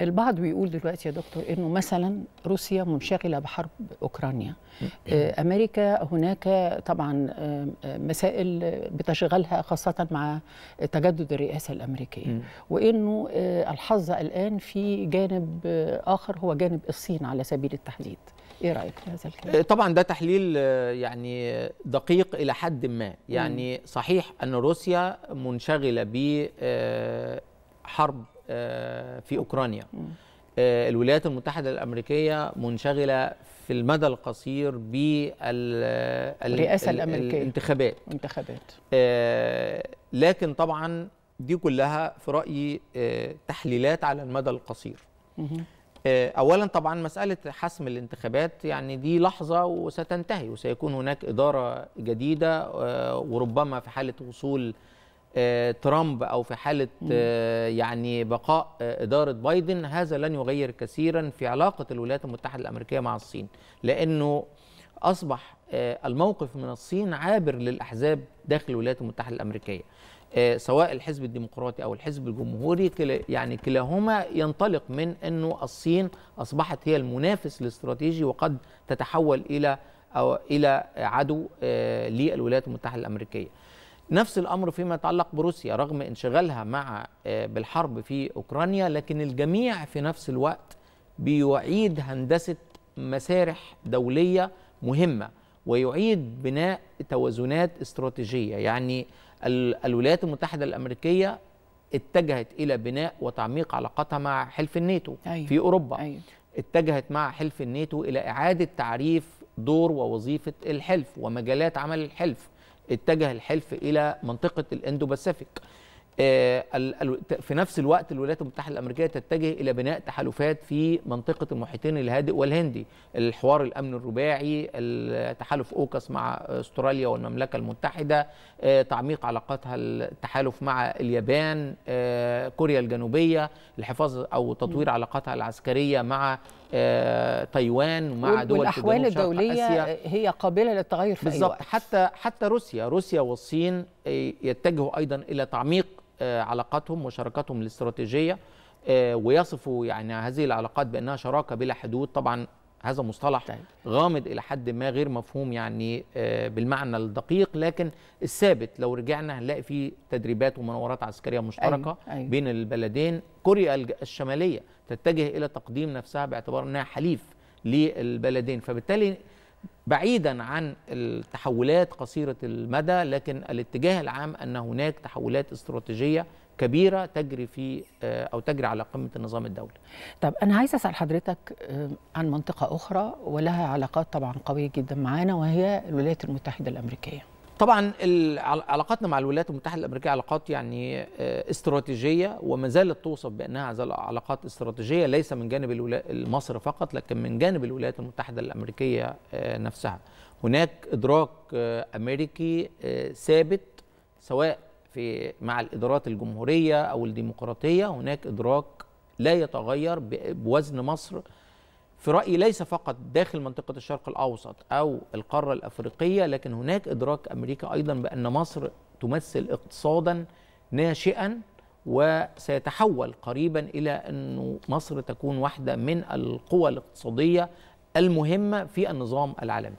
البعض بيقول دلوقتي يا دكتور انه مثلا روسيا منشغله بحرب اوكرانيا آه، امريكا هناك طبعا آه، مسائل بتشغلها خاصه مع تجدد الرئاسه الامريكيه وانه آه، الحظ الان في جانب اخر هو جانب الصين على سبيل التحديد ايه رايك في هذا الكلام طبعا ده تحليل يعني دقيق الى حد ما يعني صحيح ان روسيا منشغله ب حرب آه، في أوكرانيا آه، الولايات المتحدة الأمريكية منشغلة في المدى القصير بالرئاسة الأمريكية الانتخابات انتخابات آه، لكن طبعا دي كلها في رأيي تحليلات على المدى القصير أولا طبعا مسألة حسم الانتخابات يعني دي لحظة وستنتهي وسيكون هناك إدارة جديدة وربما في حالة وصول آه، ترامب او في حاله آه، يعني بقاء آه، اداره بايدن هذا لن يغير كثيرا في علاقه الولايات المتحده الامريكيه مع الصين لانه اصبح الموقف من الصين عابر للاحزاب داخل الولايات المتحده الامريكيه سواء الحزب الديمقراطي او الحزب الجمهوري يعني كلاهما ينطلق من انه الصين اصبحت هي المنافس الاستراتيجي وقد تتحول الى او الى عدو للولايات المتحده الامريكيه نفس الامر فيما يتعلق بروسيا رغم انشغالها مع آه، بالحرب في اوكرانيا لكن الجميع في نفس الوقت بيعيد هندسه مسارح دوليه مهمه ويعيد بناء توازنات استراتيجيه يعني الولايات المتحده الامريكيه اتجهت الى بناء وتعميق علاقتها مع حلف الناتو أيوه. في اوروبا أيوه. اتجهت مع حلف الناتو الى اعاده تعريف دور ووظيفه الحلف ومجالات عمل الحلف اتجه الحلف الى منطقه الاندو باسيفيك آه، في نفس الوقت الولايات المتحده الامريكيه تتجه الى بناء تحالفات في منطقه المحيطين الهادئ والهندي، الحوار الامن الرباعي، تحالف اوكاس مع استراليا والمملكه المتحده، آه، تعميق علاقاتها التحالف مع اليابان، آه، كوريا الجنوبيه، الحفاظ او تطوير علاقاتها العسكريه مع آه، تايوان مع دول الاحوال الدوليه هي قابله للتغير في بالضبط حتى حتى روسيا روسيا والصين آه، يتجهوا ايضا الى تعميق آه، علاقاتهم وشراكاتهم الاستراتيجيه ويصفوا يعني هذه العلاقات بانها شراكه بلا حدود طبعا هذا مصطلح طيب. غامض الى حد ما غير مفهوم يعني آه، بالمعنى الدقيق لكن الثابت لو رجعنا هنلاقي في تدريبات ومناورات عسكريه مشتركه أيوة. أيوة. بين البلدين كوريا الشماليه تتجه الى تقديم نفسها باعتبار انها حليف للبلدين فبالتالي بعيدا عن التحولات قصيره المدى لكن الاتجاه العام ان هناك تحولات استراتيجيه كبيره تجري في آه، او تجري على قمه النظام الدولي. طب انا عايز اسال حضرتك آه، عن منطقه اخرى ولها علاقات طبعا قويه جدا معانا وهي الولايات المتحده الامريكيه. طبعا علاقاتنا مع الولايات المتحده الامريكيه علاقات يعني آه، استراتيجيه وما زالت توصف بانها علاقات استراتيجيه ليس من جانب مصر فقط لكن من جانب الولايات المتحده الامريكيه نفسها. هناك ادراك امريكي ثابت سواء في مع الادارات الجمهوريه او الديمقراطيه هناك ادراك لا يتغير بوزن مصر في رايي ليس فقط داخل منطقه الشرق الاوسط او القاره الافريقيه لكن هناك ادراك امريكا ايضا بان مصر تمثل اقتصادا ناشئا وسيتحول قريبا الى انه مصر تكون واحده من القوى الاقتصاديه المهمه في النظام العالمي